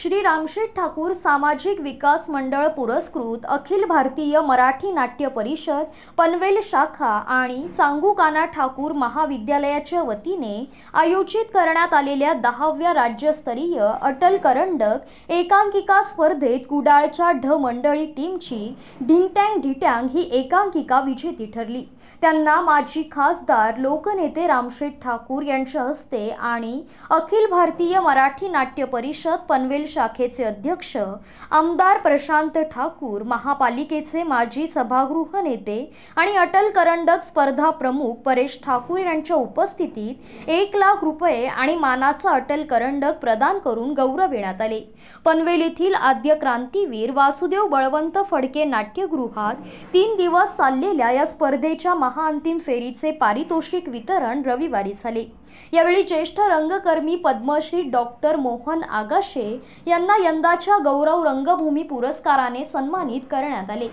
श्री रामशेठ ठाकूर सामाजिक विकास मंडळ पुरस्कृत अखिल भारतीय मराठी नाट्य परिषद पनवेल शाखा आणि चांगूकाना ठाकूर महाविद्यालयाच्या वतीने आयोजित करण्यात आलेल्या दहाव्या राज्यस्तरीय अटल करंडक एकांकिका स्पर्धेत कुडाळच्या ढ मंडळी टीमची ढिंगटँग ढिट्यांग ही एकांकिका विजेती ठरली त्यांना माजी खासदार लोकनेते रामशेठ ठाकूर यांच्या हस्ते आणि अखिल भारतीय मराठी नाट्य परिषद पनवेल मराठी शाखेचे अध्यक्ष आमदार प्रशांत ठाकूर महापालिकेचे माजी सभागृह नेते आणि अटल करंडक स्पर्धा प्रमुख परेश ठाकूर यांच्या उपस्थितीत एक लाख रुपये आणि मानाचा अटल करंडक प्रदान करून गौरविण्यात आले पनवेल येथील आद्य क्रांतीवीर वासुदेव बळवंत फडके नाट्यगृहात तीन दिवस चाललेल्या या स्पर्धेच्या महाअंतिम फेरीचे पारितोषिक वितरण रविवारी झाले यावेळी ज्येष्ठ रंगकर्मी पद्मश्री डॉक्टर मोहन आगाशे यांना यंदाच्या गौरव रंगभूमी पुरस्काराने सन्मानित करण्यात आले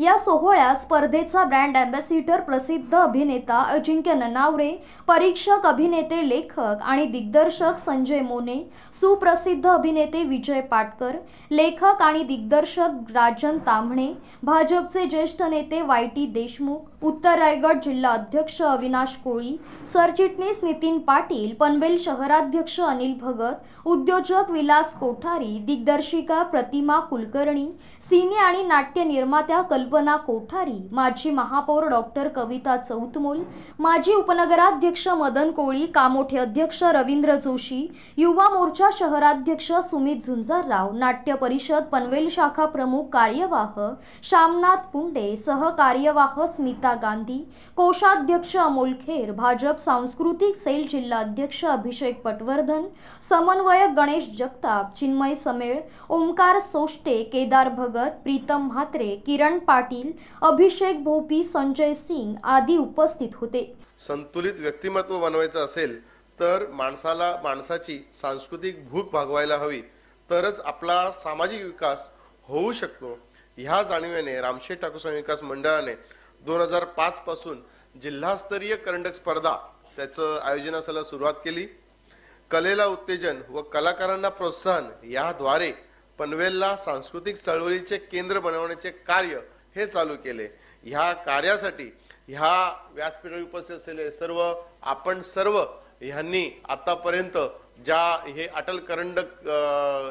या सोहळ्यात स्पर्धेचा ब्रँड अँबॅसिडर प्रसिद्ध अभिनेता अजिंक्य ननावरे परीक्षक अभिनेते लेखक आणि दिग्दर्शक संजय मोने सुप्रसिद्ध अभिनेते विजय पाटकर लेखक आणि दिग्दर्शक राजन तांभणे भाजपचे ज्येष्ठ नेते वाय टी देशमुख उत्तर रायगड जिल्हा अध्यक्ष अविनाश कोळी सरचिटणीस नितीन पाटील पनवेल शहराध्यक्ष अनिल भगत उद्योजक विलास कोठारी दिग्दर्शिका प्रतिमा कुलकर्णी सिने आणि नाट्य निर्मात्या कल्प कल्पना कोठारी माजी महापौर डॉक्टर कविता चौतमोल माजी उपनगराध्यक्ष मदन कोळी कामोठे अध्यक्ष रवींद्र जोशी युवा मोर्चा शहराध्यक्ष सुमित झुंजारराव नाट्य परिषद पनवेल शाखा प्रमुख कार्यवाह श्यामनाथ पुंडे सहकार्यवाह स्मिता गांधी कोषाध्यक्ष अमोल खेर भाजप सांस्कृतिक सेल जिल्हा अध्यक्ष अभिषेक पटवर्धन समन्वयक गणेश जगताप चिन्मय समेळ ओमकार सोष्टे केदार भगत प्रीतम म्हात्रे किरण पा पाटील अभिषेक भोपी संजय सिंग आदी उपस्थित होते संतुलित व्यक्तिमत्व बनवायचं असेल तर माणसाला माणसाची सांस्कृतिक भूक भागवायला हवी तरच आपला सामाजिक विकास होऊ शकतो ह्या जाणीवेने रामशेठ ठाकूर विकास मंडळाने दोन हजार पाच पासून जिल्हास्तरीय करंडक स्पर्धा त्याचं असायला सुरुवात केली कलेला उत्तेजन व कलाकारांना प्रोत्साहन याद्वारे पनवेलला सांस्कृतिक चळवळीचे केंद्र बनवण्याचे कार्य हे चालू केले ह्या कार्यासाठी ह्या व्यासपीठावर उपस्थित असलेले सर्व आपण सर्व ह्यांनी आतापर्यंत ज्या हे अटल करंडक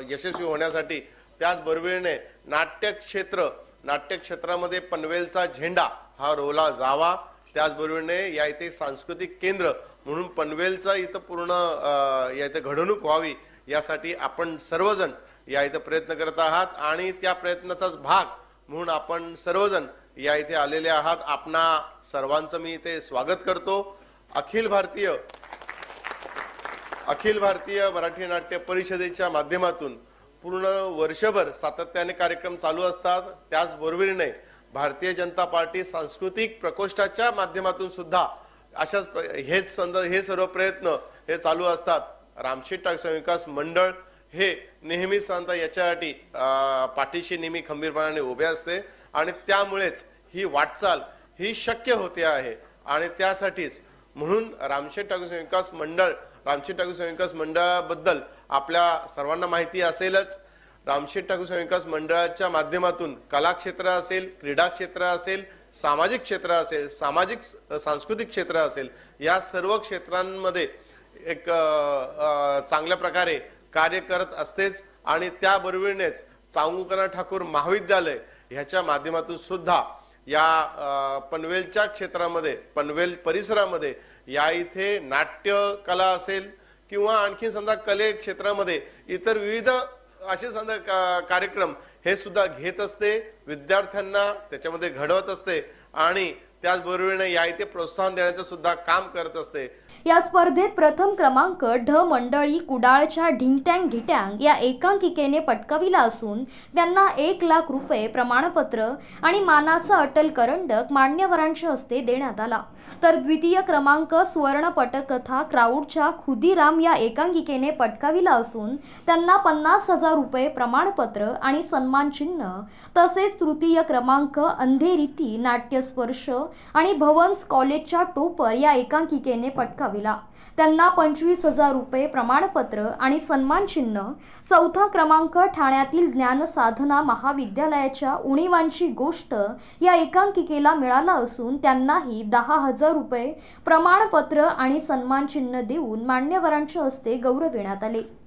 यशस्वी होण्यासाठी त्याचबरोबरीने नाट्यक्षेत्र नाट्यक्षेत्रामध्ये पनवेलचा झेंडा हा रोला जावा त्याचबरोबरने या इथे सांस्कृतिक केंद्र म्हणून पनवेलचा इथं पूर्ण या इथे घडवणूक व्हावी यासाठी आपण सर्वजण या इथं प्रयत्न करत आहात आणि त्या प्रयत्नाचाच भाग म्हणून आपण सर्वजण या इथे आलेले आहात आपणा सर्वांचं मी इथे स्वागत करतो अखिल भारतीय अखिल भारतीय मराठी नाट्य परिषदेच्या माध्यमातून पूर्ण वर्षभर सातत्याने कार्यक्रम चालू असतात त्याचबरोबरीने भारतीय जनता पार्टी सांस्कृतिक प्रकोष्ठाच्या माध्यमातून सुद्धा अशाच हेच संदर्भ हे सर्व प्रयत्न हे चालू असतात रामशेठ विकास मंडळ हे नेहमी सांगता याच्यासाठी पाठीशी नेहमी खंबीरपणाने उभे असते आणि त्यामुळेच ही वाटचाल ही शक्य होते आहे आणि त्यासाठीच म्हणून रामशेठ ठाकूर विकास मंडळ रामशेठ ठाकूर विकास मंडळाबद्दल आपल्या सर्वांना माहिती असेलच रामशेठ ठाकूर विकास मंडळाच्या माध्यमातून कला क्षेत्र असेल क्रीडा क्षेत्र असेल सामाजिक क्षेत्र असेल सामाजिक सांस्कृतिक क्षेत्र असेल या सर्व क्षेत्रांमध्ये एक चांगल्या प्रकारे कार्य करत असतेच आणि त्याबरोबरीनेच चांगुकरा ठाकूर महाविद्यालय ह्याच्या माध्यमातून सुद्धा या पनवेलच्या क्षेत्रामध्ये पनवेल परिसरामध्ये या इथे नाट्य कला असेल किंवा आणखी समजा कले क्षेत्रामध्ये इतर विविध असे समजा कार्यक्रम हे सुद्धा घेत असते विद्यार्थ्यांना त्याच्यामध्ये घडवत असते आणि त्याचबरोबरीने या इथे प्रोत्साहन देण्याचं सुद्धा काम करत असते या स्पर्धेत प्रथम क्रमांक ढ मंडळी कुडाळच्या ढिंगट्यांग घिट्यांग या एकांकिकेने पटकाविला असून त्यांना एक लाख रुपये प्रमाणपत्र आणि मानाचा अटल करंडक मान्यवरांच्या हस्ते देण्यात आला तर द्वितीय क्रमांक स्वर्ण पटकथा क्राऊडच्या खुदीराम या एकांकिकेने पटकाविला असून त्यांना पन्नास हजार रुपये प्रमाणपत्र आणि सन्मानचिन्ह तसेच तृतीय क्रमांक अंधेरीती नाट्यस्पर्श आणि भवन्स कॉलेजच्या टोपर या एकांकिकेने पटका दहावीला त्यांना पंचवीस हजार रुपये प्रमाणपत्र आणि चिन्ह चौथा क्रमांक ठाण्यातील साधना महाविद्यालयाच्या उणीवांची गोष्ट या एकांकिकेला मिळाला असून त्यांनाही दहा हजार रुपये प्रमाणपत्र आणि सन्मानचिन्ह देऊन मान्यवरांच्या हस्ते गौरविण्यात आले